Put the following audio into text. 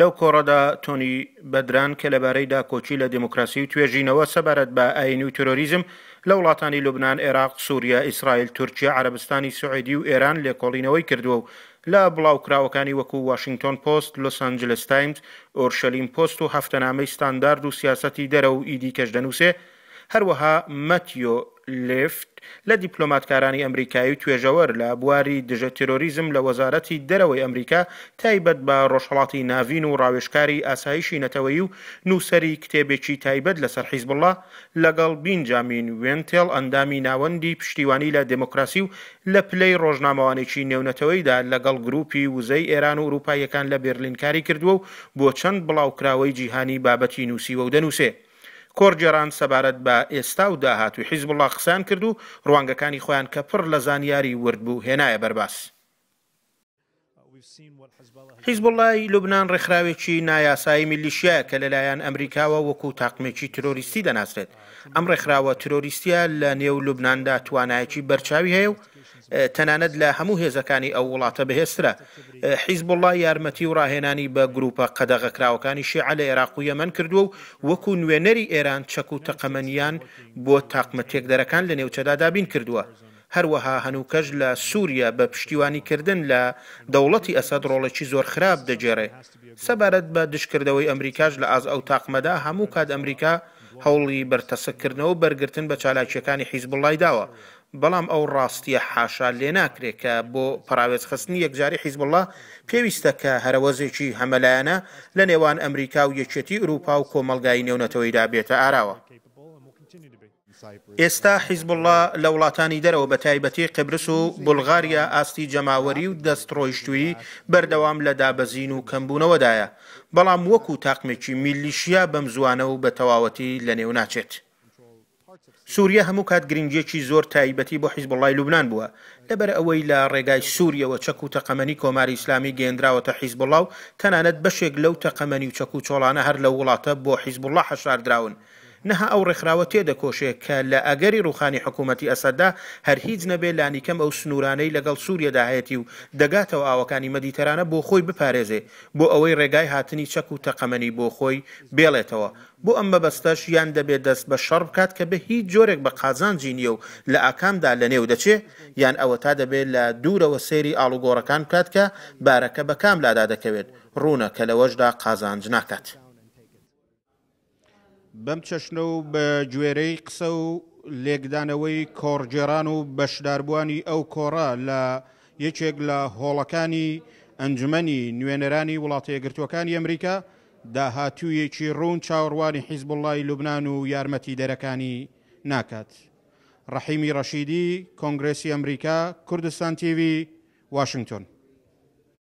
لەو کۆڕەدا تۆنی بەدران کە لەبارەیدا کۆچی لە دموکراسی و توێژینەوە سەبارەت بە ئاینی و تۆریزم لە وڵاتانی لوبناان عێراق سووریا ئیسرائیل تورکیا عربستانی سوعدی و ئێران لێکۆڵینەوەی کردووە و لە بڵاوکراوەکانی وەکو واشنگتن پۆست لس ئەنجلس تایمز ئۆرشەلیم پۆست و هەفتەنامەی ستاندارد و سیاستی دەرە و ئیدی کەشدەنووسێ هەروەها مەتیۆ لفت لە دیپلۆماتکارانی ئەمریکایی توێژەوەر لە بواری دژە تۆریزم لە وەزارەتی دەرەوەی ئەمریکا تایبەت بە ڕۆژهڵاتی ناوین و ڕاوێشکاری ئاسایشی نەتەوەی و نووسری کتێبێکی تایبەت لەسەر حیزبڵە لەگەڵ بینجامین وێنتێڵ ئەندامی ناوەندی پشتیوانی لە دموکراسی و لە پلەی ڕۆژنامەوانێکی نێونەتەوەیدا لەگەڵ گروپی وزەی ئێران و وروپایەکان لە بێرلینکاری کردووە و بۆ چەند بڵاوکراوەی جیهانی بابەتی نووسیوە و دەنووسێ. کۆرجێران سەبارەت بە ئێستا و داهاتوی حیزب الله قسان کرد و ڕوانگەکانی خۆیان کە پڕ لە زانیاری ورد بوو هێنایە بەرباس. حیزبڵی لوبناان ڕێکخراوێکی نایاسایی میلیشیە کە لەلایەن ئەمریکاوە وەکو تاقمێکی تۆریستی دەناسرێت ئەم ڕێکخراوە تۆریستیە لە نێو لوبنااندا توانایەکی بەرچاوی هەیە و تەنانەت لە هەموو هێزەکانی ئەو وڵاتە بەهێسترە حیزب وڵی یارمەتی و ڕاهێنانی بە گروپە قەدەغەکراوەکانی شیع لە عێراق و یەمەن کردووە و وەکو نوێنەری ئێران چەک و تەقەمەنیان بۆ تاقمە تێکدەرەکان لە نێوچەدا دابین کردووە. هەروەها هەنووکەش لە سووریا بە پشتیوانیکردن لە دەوڵەتی ئەسەد ڕۆڵێکی زۆر خراپ دەجێڕێ سەبارەت بە دشکردەوەی ئەمریکاش لە ئاز ئەو تاقمەدا هەموو کات ئەمریکا هەوڵی بەرتەسەکردنەوە بەرگتن بە چالاکیەکانی حیزبڵای داوە بەڵام ئەو ڕاستیە حاشا لێ ناکرێکە بۆ پراوێزخستنی یەکجاری حیزبله پێویستە کە هەرەوەزێکی هەمەلایەنە لە نێوان ئەمریکا و یەکێتی ئوروپا و کۆمەلگای نێونەتەوەیدا بێتە ئاراوە. ئێستا حیزبله لە وڵاتانی دەرەوە بە تایبەتی قبرس و بولغاریا ئاستی جەماوەری و دەستڕۆیشتوی بەردەوام لە دابەزین و کەمبوونەوەدایە بەڵام وەکو تاقمێکی میلیشیا بەم زوانە و بە تەواوەتی لە نێو ناچێت. سووریا هەموو کات گرنگێکی زۆر تایبەتی بۆ حیز بەڵی لوبناان بووە لەبەر ئەوەی لە ڕێگای سووریەوە چەک و تەقەمەنی کۆماری ئسلامی گەێنراوەتە حیز بڵاو تەنانەت بەشێک لەو تەقەمەنی و چەک و چۆڵانە هەر لە وڵاتە بۆ حیزبله حەشاردراون نەها ئەو ڕێکخراوە تێدەکۆشێت کە لە ئەگەری روخانی حکوومەتتی ئەسەددا هەر هیچ نەبێ لانیکەم ئەو سنوورانەی لەگەڵ سووریەدا هەیەی و دەگاتەوە ئاوەکانی مەدیتەرانە بۆ خۆی بپارێزێ بۆ ئەوەی ڕێگای هاتنی چەک و تەقەمەنی بۆ خۆی بێڵێتەوە بۆ ئەم بەبەستەش یان دەبێت دەست بە شەڕ بکات کە بە هیچ جۆرێک بە قازان جینیە و لە ئاکامدا لە نێو دەچێ یان ئەوە تا دەبێت لە دوورەوە سێری ئاڵوگۆڕەکان بکات کە بارەکە بە کام لادا دەکەوێت ڕوونە کە لەوەشدا قازانج ناکات. بەم چەشنە و بە گوێرەی قسە و لێکدانەوەی کۆڕجێران و بەشداربوونی ئەو کۆڕە لە یەکێک لە هۆڵەکانی ئەنجمەنی نوێنەرانی وڵاتە یەگرتوەکانی ئەمریکا داهاتوویەکی ڕوون چاوەڕوانی حیزبڵی لوبناان و یارمەتی دەرەکانی ناکات. ڕەحیمی ڕەشیدی کۆنگرسی ئەمریکا کوردستان تیوی واشنگتن